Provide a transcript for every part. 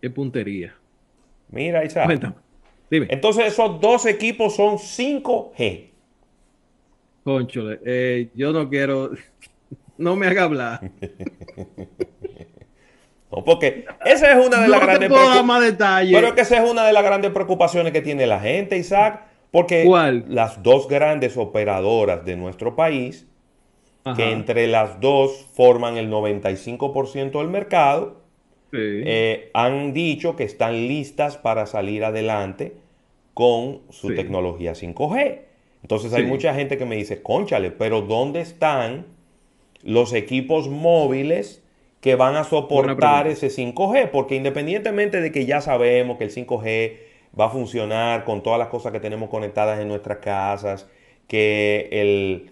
Qué puntería. Mira, Isaac. Cuéntame. Entonces, esos dos equipos son 5G. Conchole, eh, yo no quiero. No me haga hablar. porque esa es una de las grandes Pero que esa es una de las grandes preocupaciones que tiene la gente, Isaac. Porque las dos grandes operadoras de nuestro país que entre las dos forman el 95% del mercado, eh, han dicho que están listas para salir adelante con su tecnología 5G. Entonces hay mucha gente que me dice, conchale, pero ¿dónde están los equipos móviles que van a soportar ese 5G? Porque independientemente de que ya sabemos que el 5G va a funcionar con todas las cosas que tenemos conectadas en nuestras casas, que el,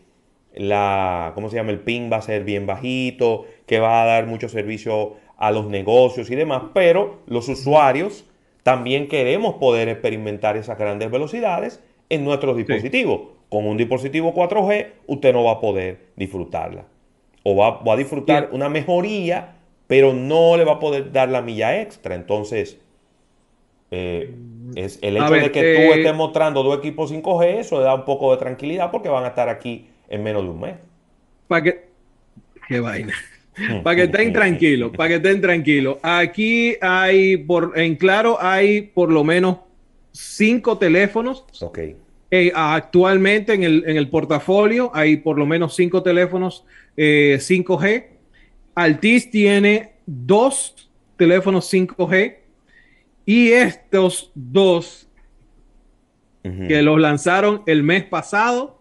la, ¿cómo se llama? El ping va a ser bien bajito, que va a dar mucho servicio a los negocios y demás, pero los usuarios también queremos poder experimentar esas grandes velocidades en nuestros dispositivos. Con un dispositivo 4G usted no va a poder disfrutarla. O va, a disfrutar una mejoría, pero no le va a poder dar la milla extra. Entonces, eh, mm. es el hecho de que tú eh, estés mostrando dos equipos 5G, eso le da un poco de tranquilidad porque van a estar aquí en menos de un mes. Para que. Qué vaina. Mm. para que estén tranquilos, para que estén tranquilos. Aquí hay, por, en claro, hay por lo menos cinco teléfonos. Ok. Eh, actualmente en el, en el, portafolio hay por lo menos cinco teléfonos 5G. Eh, Altis tiene dos teléfonos 5G y estos dos que los lanzaron el mes pasado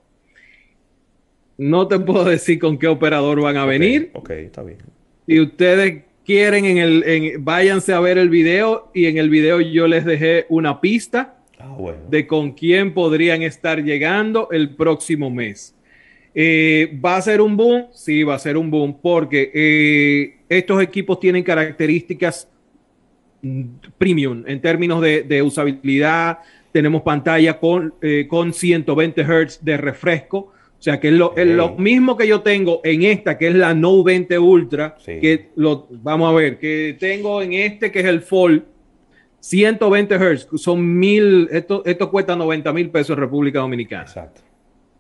no te puedo decir con qué operador van a venir. Ok, está bien. Si ustedes quieren, en el, váyanse a ver el video y en el video yo les dejé una pista ah, de con quién podrían estar llegando el próximo mes. Eh, ¿Va a ser un boom? Sí, va a ser un boom porque eh, estos equipos tienen características premium en términos de, usabilidad. Tenemos pantalla con, eh, con 120 Hz de refresco o sea, que es lo, mismo que yo tengo en esta, que es la No 20 Ultra, que lo, vamos a ver, que tengo en este, que es el Fold, 120 Hz, son mil, esto, esto cuesta 90 mil pesos en República Dominicana. Exacto.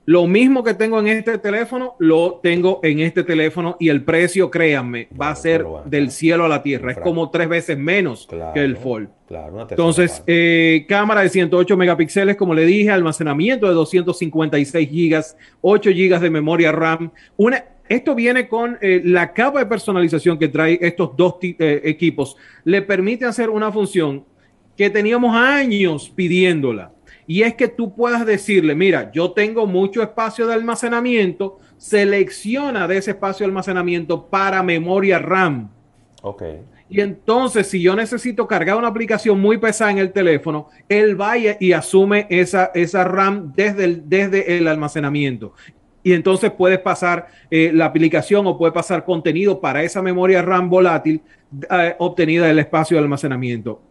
Lo mismo que tengo en este teléfono, lo tengo en este teléfono y el precio, créanme, va a ser del cielo a la tierra. Es como tres veces menos que el Fold. Claro, Entonces, eh, cámara de 108 megapíxeles, como le dije, almacenamiento de 256 gigas, 8 gigas de memoria RAM. Una, esto viene con eh, la capa de personalización que trae estos dos eh, equipos. Le permite hacer una función que teníamos años pidiéndola y es que tú puedas decirle, mira, yo tengo mucho espacio de almacenamiento, selecciona de ese espacio de almacenamiento para memoria RAM. Ok. Y entonces, si yo necesito cargar una aplicación muy pesada en el teléfono, él va y asume esa, esa RAM desde el, desde el almacenamiento. Y entonces puedes pasar eh, la aplicación o puede pasar contenido para esa memoria RAM volátil eh, obtenida del espacio de almacenamiento.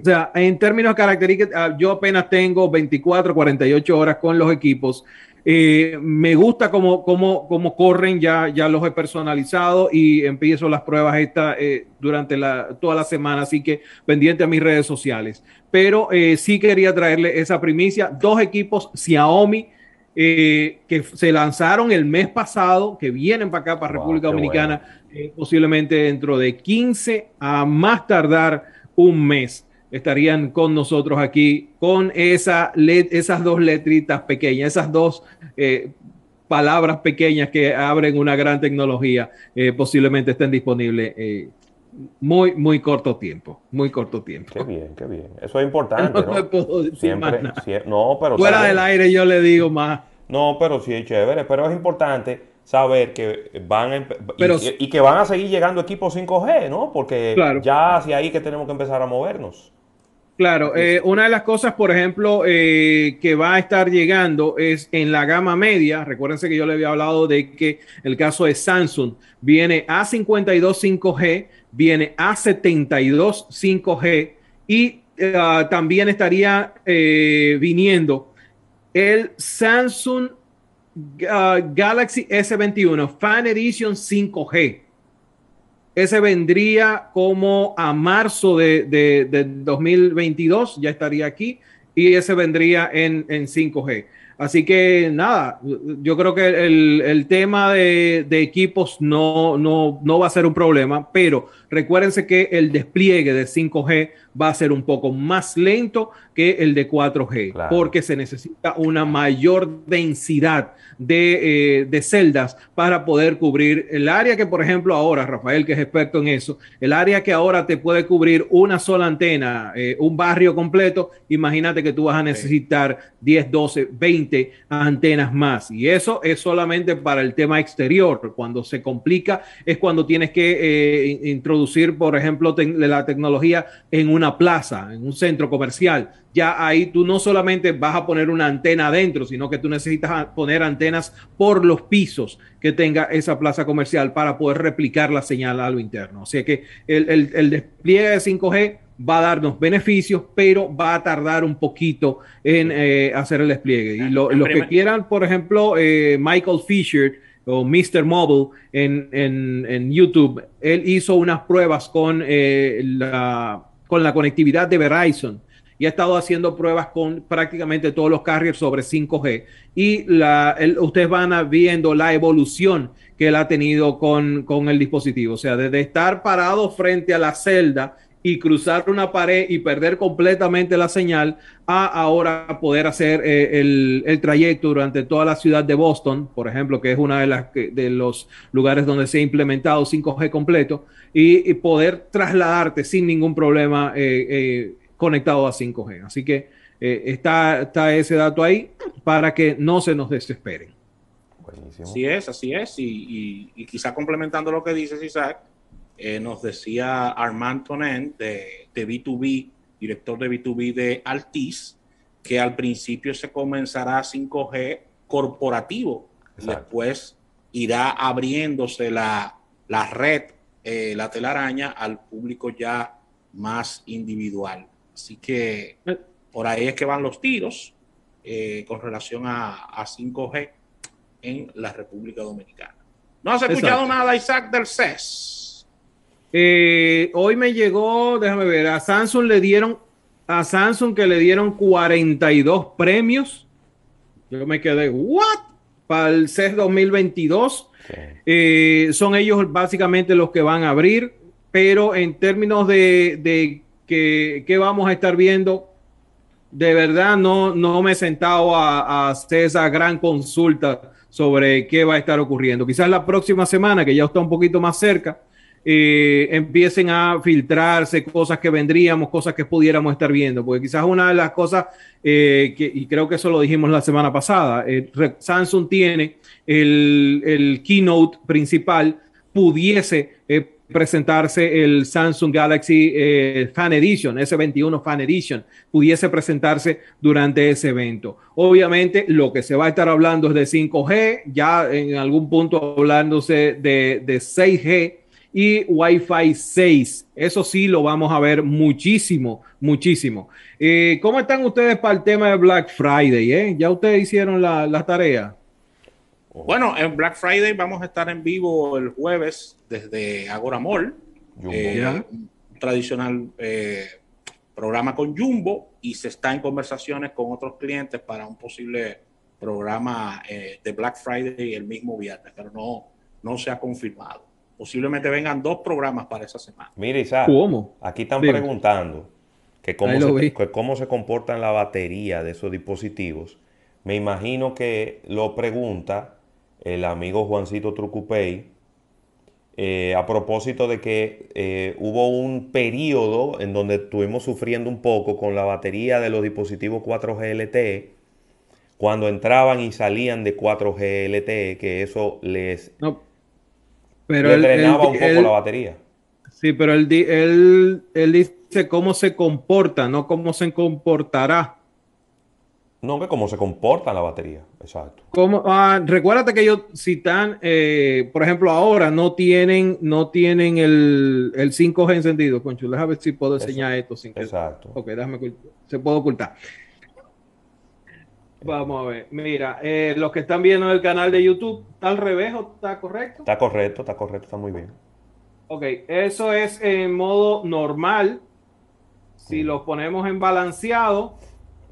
O sea, en términos de características, ah, yo apenas tengo 24, 48 horas con los equipos. Eh, me gusta cómo, corren, ya, ya los he personalizado y empiezo las pruebas esta, eh, durante la, toda la semana, así que pendiente a mis redes sociales. Pero eh, sí quería traerle esa primicia. Dos equipos Xiaomi que se lanzaron el mes pasado, que vienen para acá, para República Dominicana, posiblemente dentro de 15 a más tardar un mes estarían con nosotros aquí con esa esas dos letritas pequeñas, esas dos eh, palabras pequeñas que abren una gran tecnología, eh, posiblemente estén disponibles. Eh, muy, muy corto tiempo, muy corto tiempo. Qué bien, qué bien. Eso es importante. No, siempre, no, pero fuera del aire yo le digo más. No, pero sí es chévere, pero es importante saber que van a, y, que van a seguir llegando equipos 5G, ¿no? Porque ya hacia ahí que tenemos que empezar a movernos. Claro, eh, una de las cosas, por ejemplo, eh, que va a estar llegando es en la gama media. Recuérdense que yo le había hablado de que el caso de Samsung viene A52 5G, viene A72 5G y ah, también estaría eh, viniendo el Samsung ah, Galaxy S21 Fan Edition 5G. Ese vendría como a marzo de, 2022, ya estaría aquí, y ese vendría en, en 5G. Así que nada, yo creo que el, tema de, equipos no, va a ser un problema, pero recuérdense que el despliegue de 5G va a ser un poco más lento que el de 4G, porque se necesita una mayor densidad eh, de, celdas para poder cubrir el área que, por ejemplo, ahora, Rafael, que es experto en eso, el área que ahora te puede cubrir una sola antena, eh, un barrio completo, imagínate que tú vas a necesitar 10, 12, 20 antenas más. Y eso es solamente para el tema exterior. Cuando se complica es cuando tienes que eh, introducir, por ejemplo, la tecnología en una plaza, en un centro comercial. Ya ahí tú no solamente vas a poner una antena adentro, sino que tú necesitas poner antenas por los pisos que tenga esa plaza comercial para poder replicar la señal a lo interno. Así que el, el despliegue de 5G va a darnos beneficios, pero va a tardar un poquito en eh, hacer el despliegue. Y lo, los que quieran, por ejemplo, eh, Michael Fisher o Mr. Mobile en, YouTube, él hizo unas pruebas con, eh, la, con la conectividad de Verizon y ha estado haciendo pruebas con prácticamente todos los carriers sobre 5G. Y la, ustedes van viendo la evolución que él ha tenido con, con el dispositivo. O sea, desde estar parado frente a la celda y cruzar una pared y perder completamente la señal a ahora poder hacer eh, el, el, trayecto durante toda la ciudad de Boston, por ejemplo, que es uno de, las, de los lugares donde se ha implementado 5G completo, y, poder trasladarte sin ningún problema eh, eh, conectado a 5G. Así que está, está ese dato ahí para que no se nos desesperen. Buenísimo. Así es, así es, y, y, y quizá complementando lo que dices, Isaac eh, nos decía Armand Tonen de, B2B, director de B2B de Altis, que al principio se comenzará 5G corporativo, después irá abriéndose la, la red, eh, la telaraña al público ya más individual. Así que por ahí es que van los tiros eh, con relación a, 5G en la República Dominicana. No has escuchado nada, Isaac, del CES. Eh, hoy me llegó, déjame ver, a Samsung le dieron, a Samsung que le dieron 42 premios. Yo me quedé, ¿what? Para el CES 2022. Eh, son ellos básicamente los que van a abrir, pero en términos de, de que, vamos a estar viendo, de verdad no, no me he sentado a, a hacer esa gran consulta sobre qué va a estar ocurriendo. Quizás la próxima semana, que ya está un poquito más cerca, eh, empiecen a filtrarse cosas que vendríamos, cosas que pudiéramos estar viendo, porque quizás una de las cosas, eh, que, y creo que eso lo dijimos la semana pasada, eh, Samsung tiene el, keynote principal, pudiese presentarse el Samsung Galaxy Fan Edition, S21 Fan Edition, pudiese presentarse durante ese evento. Obviamente, lo que se va a estar hablando es de 5G, ya en algún punto hablándose de, de 6G, y Wi-Fi 6. Eso sí lo vamos a ver muchísimo, muchísimo. Eh, ¿Cómo están ustedes para el tema de Black Friday? Eh? ¿Ya ustedes hicieron la, tarea? Bueno, en Black Friday vamos a estar en vivo el jueves desde Agora Mall. Eh, un tradicional programa con Jumbo y se está en conversaciones con otros clientes para un posible programa de Black Friday el mismo viernes, pero no, no se ha confirmado. Posiblemente vengan dos programas para esa semana. Mira, Isaac, aquí están preguntando que cómo, se, cómo se comportan la batería de esos dispositivos. Me imagino que lo pregunta el amigo Juancito Trucupey eh, a propósito de que eh, hubo un periodo en donde estuvimos sufriendo un poco con la batería de los dispositivos 4G LTE cuando entraban y salían de 4G LTE, que eso les... Pero él, drenaba un poco la batería. Sí, pero él, dice cómo se comporta, no cómo se comportará. No, que cómo se comporta la batería. Exacto. Como, ah, recuérdate que ellos, si están, eh, por ejemplo, ahora no tienen, no tienen el, el 5G encendido. Concho, déjame ver si puedo enseñar esto sin Exacto. Ok, déjame. Se puede ocultar. Vamos a ver. Mira, eh, los que están viendo el canal de YouTube, ¿está al revés o está correcto? Está correcto, está correcto, está muy bien. Ok, eso es en modo normal. Si mm. lo ponemos en balanceado,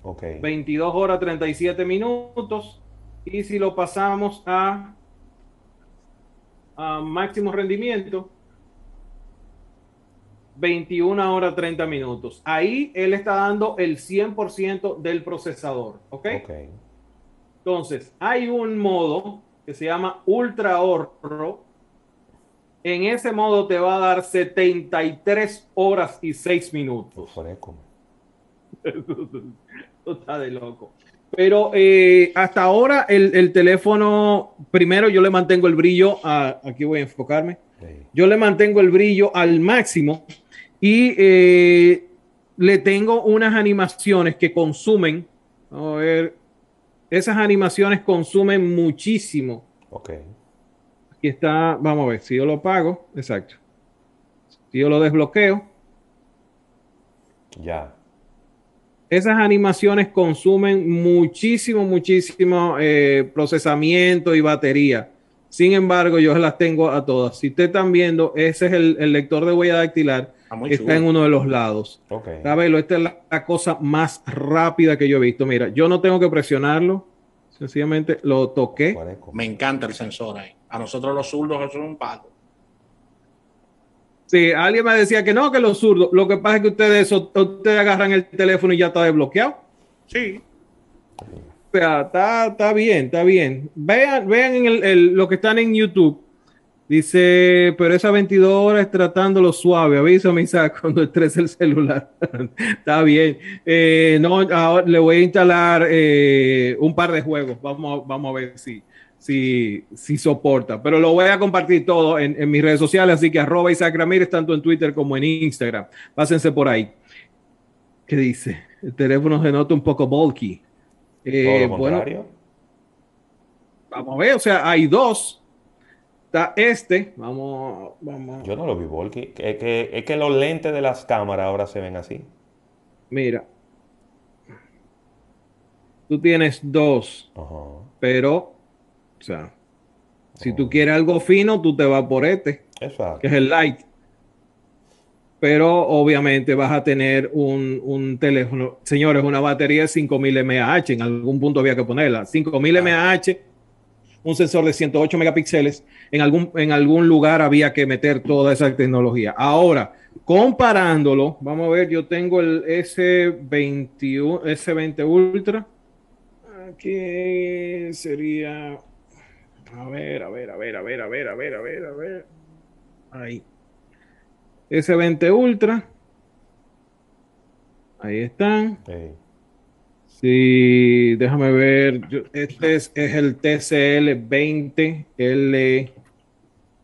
okay. 22 horas 37 minutos. Y si lo pasamos a máximo rendimiento, 21 horas 30 minutos. Ahí él está dando el 100% del procesador, ¿ok? Entonces, hay un modo que se llama Ultra Ahorro. En ese modo te va a dar 73 horas y 6 minutos. de loco. Pero eh, hasta ahora el, teléfono, primero yo le mantengo el brillo, a, aquí voy a enfocarme, yo le mantengo el brillo al máximo y eh, le tengo unas animaciones que consumen, a ver, esas animaciones consumen muchísimo. Ok. Aquí está, vamos a ver, si yo lo pago, exacto. Si yo lo desbloqueo. Ya. Esas animaciones consumen muchísimo, muchísimo eh, procesamiento y batería. Sin embargo, yo las tengo a todas. Si ustedes están viendo, ese es el lector de huella dactilar está en uno de los lados. Okay. esta es la, cosa más rápida que yo he visto. Mira, yo no tengo que presionarlo, sencillamente lo toqué. Me encanta el sensor ahí. A nosotros los zurdos eso es un palo. Sí, alguien me decía que no, que los zurdos. Lo que pasa es que ustedes, ustedes agarran el teléfono y ya está desbloqueado. Sí. O sea, está, bien, está bien. Vean, vean lo que están en YouTube Dice, pero esas 22 horas tratándolo suave, avísame Isaac cuando estrese el celular. Está bien. Eh, no, le voy a instalar eh, un par de juegos. Vamos, vamos a ver si, si, si soporta. Pero lo voy a compartir todo en, mis redes sociales, así que arroba Isaac Ramírez, tanto en Twitter como en Instagram. Pásense por ahí. ¿Qué dice? El teléfono se nota un poco bulky. Eh, bueno, vamos a ver, o sea, hay dos este, vamos, vamos. Yo no lo vi, Volky. es que, los lentes de las cámaras ahora se ven así. Mira, tú tienes dos, pero, o sea, si tú quieres algo fino, tú te vas por este, Exacto. que es el light. Pero obviamente vas a tener un, un teléfono, señores, una batería de 5000 mAh, en algún punto había que ponerla, 5000 ah. mAh un sensor de 108 megapíxeles, en algún, en algún lugar había que meter toda esa tecnología. Ahora, comparándolo, vamos a ver, yo tengo el S21, S20 Ultra. Aquí sería, a ver, a ver, a ver, a ver, a ver, a ver, a ver, a ver. Ahí. S20 Ultra. Ahí están. Sí, déjame ver. este es, el TCL20L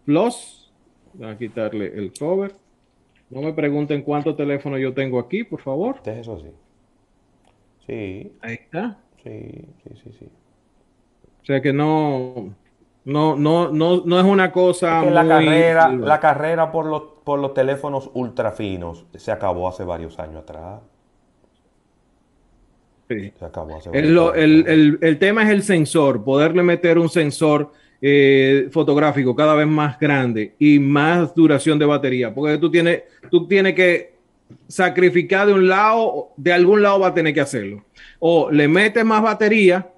Plus. Voy a quitarle el cover. No me pregunten cuánto teléfono yo tengo aquí, por favor. Este es eso, sí. Sí. Ahí está. Sí, sí, sí, sí. O sea que no, no, no, no, es una cosa. muy... la, carrera, la carrera por los, por los teléfonos ultrafinos se acabó hace varios años atrás el, tema es el sensor, poderle meter un sensor eh, fotográfico cada vez más grande y más duración de batería, porque tú tienes, tú tienes que sacrificar de un lado, de algún lado va a tener que hacerlo. O le metes más batería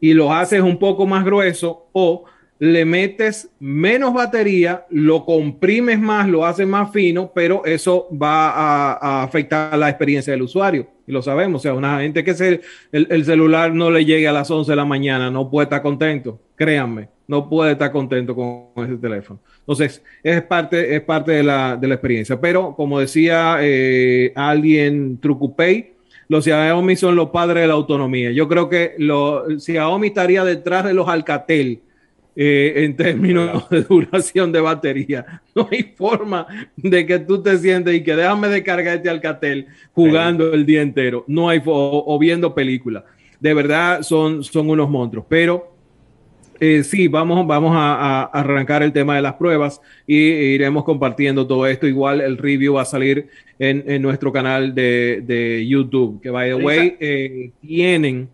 y lo haces un poco más grueso, o le metes menos batería, lo comprimes más, lo haces más fino, pero eso va a, a afectar la experiencia del usuario y lo sabemos. O sea, una gente que el, celular no le llegue a las 11 de la mañana no puede estar contento, créanme, no puede estar contento con ese teléfono. Entonces, es parte, es parte de, la, experiencia. Pero, como decía eh, alguien, Trucupay, los Xiaomi son los padres de la autonomía. Yo creo que los Xiaomi estaría detrás de los Alcatel eh, en términos de duración de batería. No hay forma de que tú te sientes y que déjame descargar este Alcatel jugando el día entero. No hay o, viendo películas. De verdad son, son unos monstruos. Pero eh, sí, vamos, vamos a, arrancar el tema de las pruebas y e iremos compartiendo todo esto. Igual el review va a salir en, nuestro canal de, de, YouTube, que by the way, eh, tienen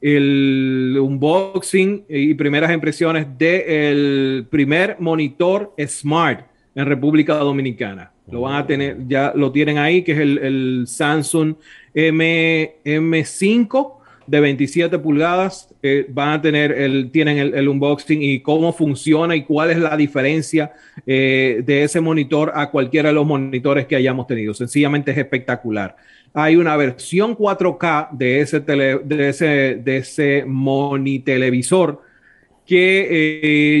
el unboxing y primeras impresiones del primer monitor Smart en República Dominicana. Lo van a tener, ya lo tienen ahí, que es el, Samsung M, M5 de 27 pulgadas. Eh, van a tener el, tienen el, unboxing y cómo funciona y cuál es la diferencia eh, de ese monitor a cualquiera de los monitores que hayamos tenido. Sencillamente es espectacular. Hay una versión 4K de ese, tele, de ese, de ese que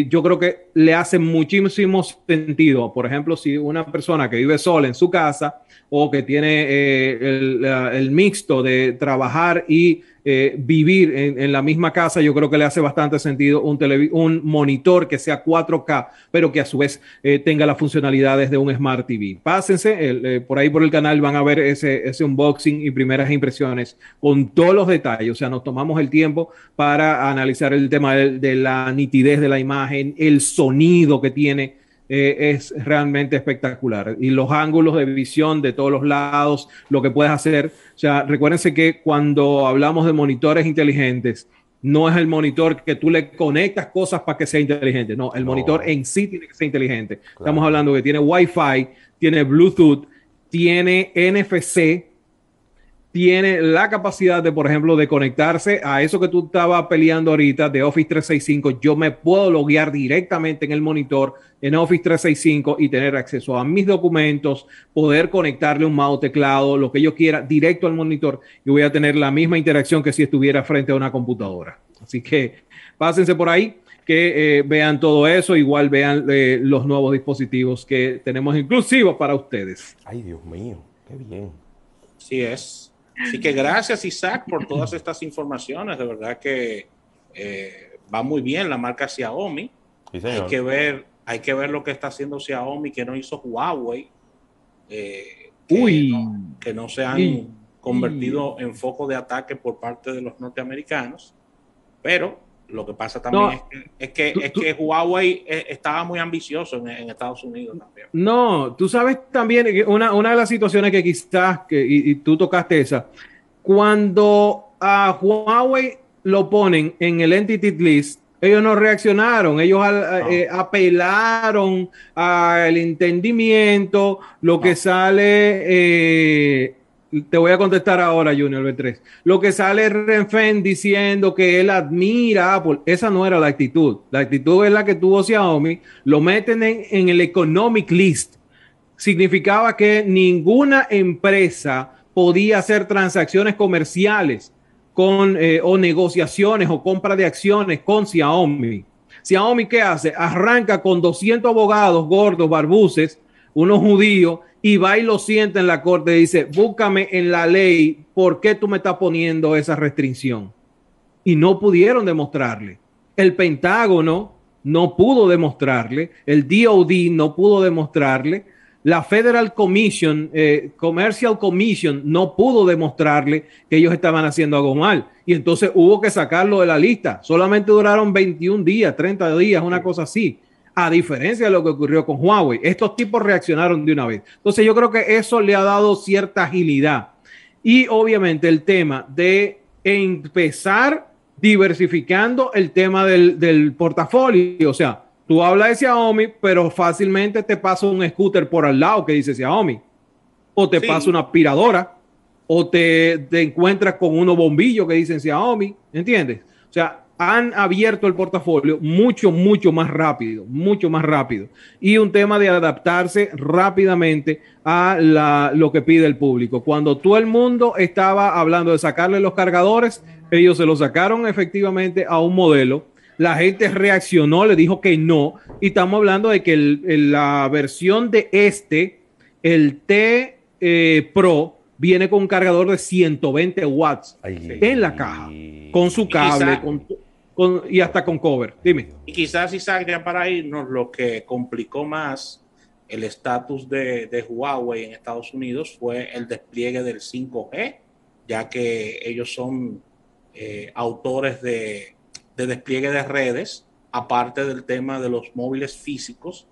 eh, yo creo que le hace muchísimo sentido. Por ejemplo, si una persona que vive sola en su casa o que tiene eh, el, mixto de trabajar y eh, vivir en, la misma casa, yo creo que le hace bastante sentido un, un monitor que sea 4K, pero que a su vez eh, tenga las funcionalidades de un Smart TV. Pásense por ahí por el canal, van a ver ese, ese unboxing y primeras impresiones con todos los detalles. O sea, nos tomamos el tiempo para analizar el tema de la nitidez de la imagen, el sonido que tiene eh, es realmente espectacular. Y los ángulos de visión de todos los lados, lo que puedes hacer. O sea, recuérdense que cuando hablamos de monitores inteligentes, no es el monitor que tú le conectas cosas para que sea inteligente. No, el monitor en sí tiene que ser inteligente. Estamos hablando que tiene Wi-Fi, tiene Bluetooth, tiene NFC, tiene la capacidad de, por ejemplo, de conectarse a eso que tú estabas peleando ahorita de Office 365. Yo me puedo loguear directamente en el monitor en Office 365 y tener acceso a mis documentos, poder conectarle un mouse, teclado, lo que yo quiera, directo al monitor y voy a tener la misma interacción que si estuviera frente a una computadora. Así que pásense por ahí que eh, vean todo eso, igual vean eh, los nuevos dispositivos que tenemos inclusivos para ustedes. Ay, Dios mío, qué bien. Sí es. Así que gracias Isaac por todas estas informaciones, de verdad que eh, va muy bien la marca Xiaomi. hay, que ver, hay que ver lo que está haciendo Xiaomi, que no hizo Huawei, eh, que, Uy. No, que, No, se han convertido en foco de ataque por parte de los norteamericanos, pero lo que pasa también es, que, es, que, Huawei eh, estaba muy ambicioso en, Estados Unidos también. No, tú sabes también una, una de las situaciones que quizás, que, y, tú tocaste esa, cuando a Huawei lo ponen en el Entity List, ellos no reaccionaron, ellos eh, apelaron al entendimiento, lo que sale eh, te voy a contestar ahora, Junior B3. Lo que sale Renfen diciendo que él admira Apple, esa no era la actitud. La actitud es la que tuvo Xiaomi. Lo meten en, el Economic List. Significaba que ninguna empresa podía hacer transacciones comerciales con, eh, o negociaciones o compra de acciones con Xiaomi. Xiaomi, ¿qué hace? Arranca con 200 abogados gordos, barbuces, unos judíos, y va y lo siente en la corte y dice, búscame en la ley, ¿por qué tú me estás poniendo esa restricción? Y no pudieron demostrarle. El Pentágono no pudo demostrarle, el DOD no pudo demostrarle, la Federal Commission, eh, Commercial Commission no pudo demostrarle que ellos estaban haciendo algo mal. Y entonces hubo que sacarlo de la lista. Solamente duraron 21 días, 30 días, una cosa así a diferencia de lo que ocurrió con Huawei. Estos tipos reaccionaron de una vez. Entonces yo creo que eso le ha dado cierta agilidad. Y obviamente el tema de empezar diversificando el tema del, del portafolio. O sea, tú hablas de Xiaomi, pero fácilmente te pasa un scooter por al lado que dice Xiaomi. O te pasa una aspiradora. O te, te encuentras con unos bombillos que dicen Xiaomi. ¿Entiendes? O sea, han abierto el portafolio mucho, mucho más rápido, mucho más rápido. Y un tema de adaptarse rápidamente a lo que pide el público. Cuando todo el mundo estaba hablando de sacarle los cargadores, ellos se los sacaron efectivamente a un modelo. La gente reaccionó, le dijo que no. Y estamos hablando de que la versión de este, el T eh, Pro, viene con un cargador de 120 watts en la caja, con su cable, con, y hasta con cover. Dime. Y quizás, Isaac, ya para irnos, lo que complicó más el estatus de, Huawei en Estados Unidos fue el despliegue del 5G, ya que ellos son eh, autores de, despliegue de redes, aparte del tema de los móviles físicos,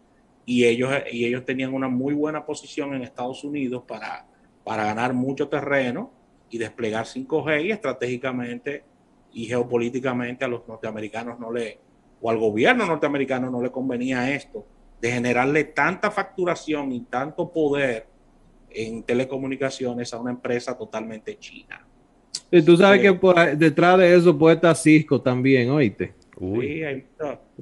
y ellos, y ellos tenían una muy buena posición en Estados Unidos para, para ganar mucho terreno y desplegar 5G y estratégicamente y geopolíticamente a los norteamericanos no le, o al gobierno norteamericano no le convenía esto, de generarle tanta facturación y tanto poder en telecomunicaciones a una empresa totalmente china. Y tú sabes que detrás de eso puede estar Cisco también, oíste. Uy. Sí, hay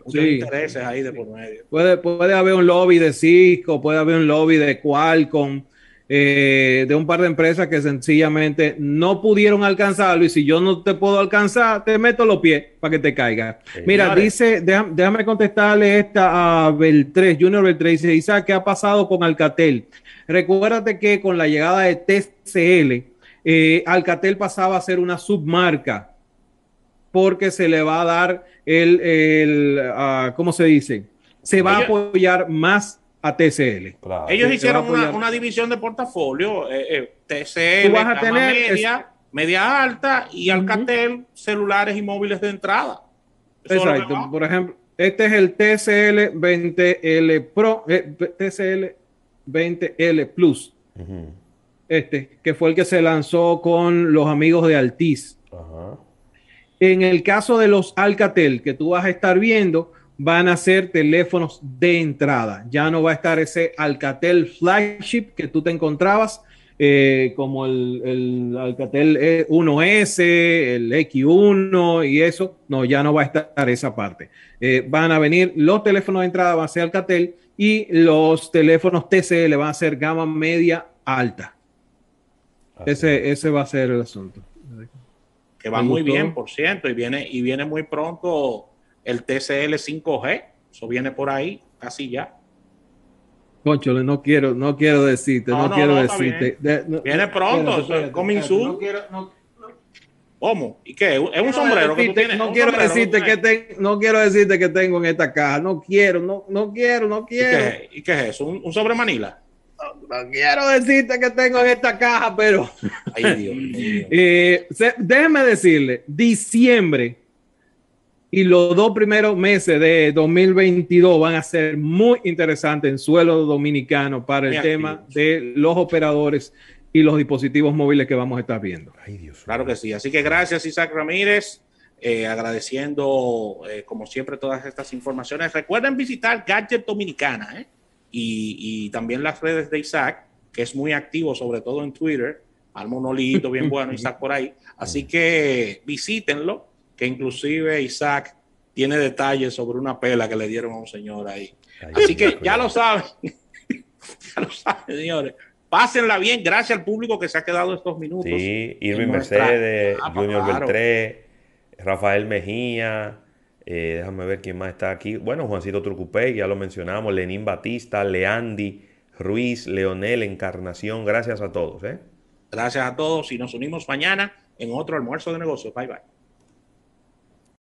muchos, intereses ahí de por medio. Puede, puede haber un lobby de Cisco, puede haber un lobby de Qualcomm eh, de un par de empresas que sencillamente no pudieron alcanzarlo y si yo no te puedo alcanzar, te meto los pies para que te caiga. Mira, dice, déjame, contestarle esta a Beltrés, Junior Beltrés, dice ¿qué ha pasado con Alcatel? Recuérdate que con la llegada de TCL, eh, Alcatel pasaba a ser una submarca porque se le va a dar el, ah, ¿cómo se dice? Se va a apoyar más TCL. Ellos hicieron una, división de portafolio, eh, eh, TCL, media, media alta y Alcatel, celulares y móviles de entrada. Exacto. Por ejemplo, este es el TCL 20L Pro, eh, TCL 20L Plus. Este, que fue el que se lanzó con los amigos de Altiz. En el caso de los Alcatel, que tú vas a estar viendo, van a ser teléfonos de entrada. Ya no va a estar ese Alcatel flagship que tú te encontrabas, eh, como el, Alcatel 1S, e el X1 y eso. No, ya no va a estar esa parte. Eh, van a venir los teléfonos de entrada, va a ser Alcatel y los teléfonos TCL van a ser gama media alta. Ese, ese va a ser el asunto. Que va muy bien, por cierto, y viene, y viene muy pronto el TCL 5G, eso viene por ahí, casi ya. Conchole, no quiero, no quiero decirte, no, quiero decirte. viene pronto, como coming ¿Cómo? ¿Y qué? ¿Es un sombrero que No quiero decirte que, no quiero decirte que tengo en esta caja. No quiero, no, no quiero, no quiero. ¿Y qué, es eso? ¿Un, ¿Un, sobre Manila? No, quiero decirte que tengo en esta caja, pero. Ay, Dios, eh, déjeme decirle, diciembre y los dos primeros meses de 2022 van a ser muy interesantes en suelo dominicano para el tema de los operadores y los dispositivos móviles que vamos a estar viendo. Ay, Dios claro que sí. Así que gracias, Isaac Ramírez. Eh, agradeciendo, eh, como siempre, todas estas informaciones. Recuerden visitar Gadget Dominicana eh, y, y, también las redes de Isaac, que es muy activo, sobre todo en Twitter. Al monolito, bien bueno, Isaac por ahí. Así mm. que visítenlo que inclusive Isaac tiene detalles sobre una pela que le dieron a un señor ahí. Así que ya lo saben, ya lo saben, señores. Pásenla bien, gracias al público que se ha quedado estos minutos. Sí, Irving Mercedes, ah, pues Junior Beltré, Rafael Mejía, eh, déjame ver quién más está aquí. Bueno, Juancito Trucupé, ya lo mencionamos, Lenín Batista, Leandi, Ruiz, Leonel, Encarnación, gracias a todos. ¿eh? Gracias a todos y nos unimos mañana en otro almuerzo de negocios. Bye bye.